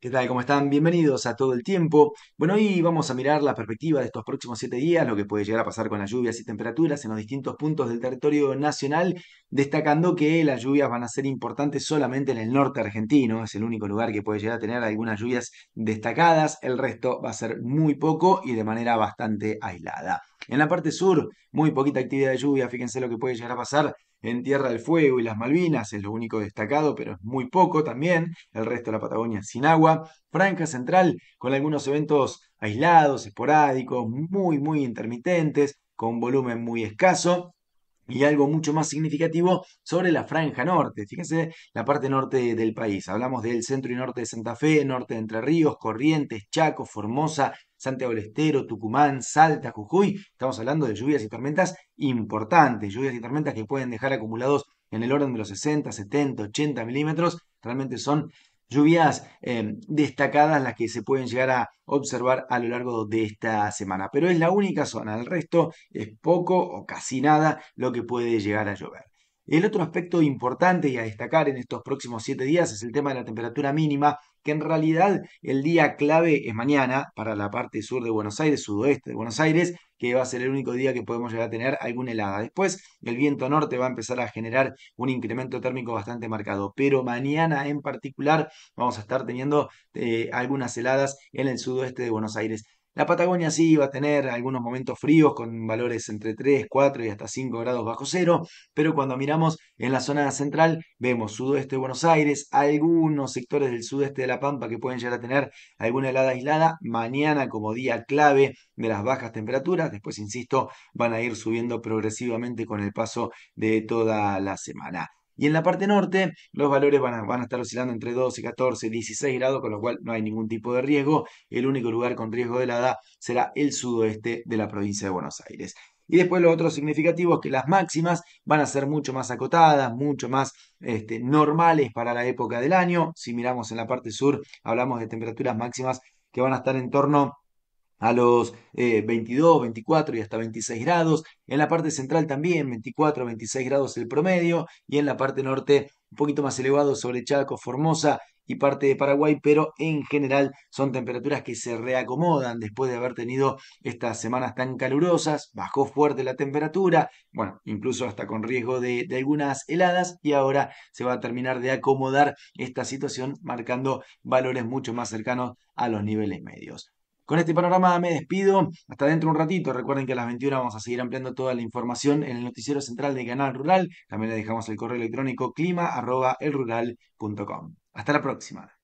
¿Qué tal? ¿Cómo están? Bienvenidos a todo el tiempo. Bueno, hoy vamos a mirar la perspectiva de estos próximos siete días, lo que puede llegar a pasar con las lluvias y temperaturas en los distintos puntos del territorio nacional, destacando que las lluvias van a ser importantes solamente en el norte argentino, es el único lugar que puede llegar a tener algunas lluvias destacadas, el resto va a ser muy poco y de manera bastante aislada. En la parte sur, muy poquita actividad de lluvia, fíjense lo que puede llegar a pasar en Tierra del Fuego y las Malvinas, es lo único destacado, pero es muy poco también, el resto de la Patagonia sin agua. Franja Central, con algunos eventos aislados, esporádicos, muy, muy intermitentes, con volumen muy escaso y algo mucho más significativo sobre la franja norte. Fíjense la parte norte del país. Hablamos del centro y norte de Santa Fe, norte de Entre Ríos, Corrientes, Chaco, Formosa, Santiago del Estero, Tucumán, Salta, Jujuy. Estamos hablando de lluvias y tormentas importantes, lluvias y tormentas que pueden dejar acumulados en el orden de los 60, 70, 80 milímetros. Realmente son lluvias eh, destacadas las que se pueden llegar a observar a lo largo de esta semana. Pero es la única zona, el resto es poco o casi nada lo que puede llegar a llover. El otro aspecto importante y a destacar en estos próximos siete días es el tema de la temperatura mínima, que en realidad el día clave es mañana para la parte sur de Buenos Aires, sudoeste de Buenos Aires, que va a ser el único día que podemos llegar a tener alguna helada. Después el viento norte va a empezar a generar un incremento térmico bastante marcado, pero mañana en particular vamos a estar teniendo eh, algunas heladas en el sudoeste de Buenos Aires. La Patagonia sí va a tener algunos momentos fríos con valores entre 3, 4 y hasta 5 grados bajo cero, pero cuando miramos en la zona central vemos sudoeste de Buenos Aires, algunos sectores del sudeste de La Pampa que pueden llegar a tener alguna helada aislada, mañana como día clave de las bajas temperaturas, después insisto, van a ir subiendo progresivamente con el paso de toda la semana. Y en la parte norte, los valores van a, estar oscilando entre 12, 14, 16 grados, con lo cual no hay ningún tipo de riesgo. El único lugar con riesgo de helada será el sudoeste de la provincia de Buenos Aires. Y después lo otro significativo es que las máximas van a ser mucho más acotadas, mucho más este, normales para la época del año. Si miramos en la parte sur, hablamos de temperaturas máximas que van a estar en torno a los 22, eh, 24 y hasta 26 grados. En la parte central también 24 26 grados el promedio y en la parte norte un poquito más elevado sobre Chaco, Formosa y parte de Paraguay, pero en general son temperaturas que se reacomodan después de haber tenido estas semanas tan calurosas, bajó fuerte la temperatura, bueno, incluso hasta con riesgo de algunas heladas y ahora se va a terminar de acomodar esta situación marcando valores mucho más cercanos a los niveles medios. Con este panorama me despido. Hasta dentro de un ratito. Recuerden que a las 21 vamos a seguir ampliando toda la información en el noticiero central de Canal Rural. También le dejamos el correo electrónico clima.elrural.com. Hasta la próxima.